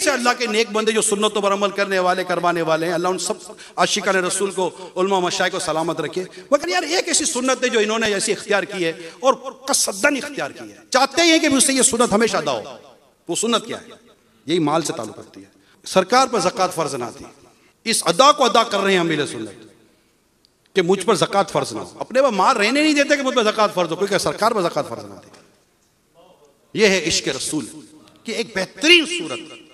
से अच्छा, अल्लाह के नेक बंदे जो सुन्नत पर अमल करने वाले करवाने वाले हैं अल्लाह उन सब आशिका ने रसूल को उलमा मशाई को सलामत रखे मगर यार एक ऐसी सुन्नत है जो इन्होंने ऐसी इख्तियार की है और कसदन इख्तियार की है चाहते हैं कि मुझसे ये सुन्नत हमेशा दाओ वो सुन्नत क्या है यही माल से ताल्लुक रखती है सरकार पर जक़ात फ़र्ज ना थी इस अदा को अदा कर रहे हैं अमीर सुन्नत कि मुझ पर जक़ात फ़र्ज ना हो अपने पर मार रहने नहीं देते कि मुझ पर जक़ात फ़र्ज हो क्योंकि सरकार पर जक़ात फ़र्ज ना थी यह है इश्क रसूल की एक बेहतरीन सूरत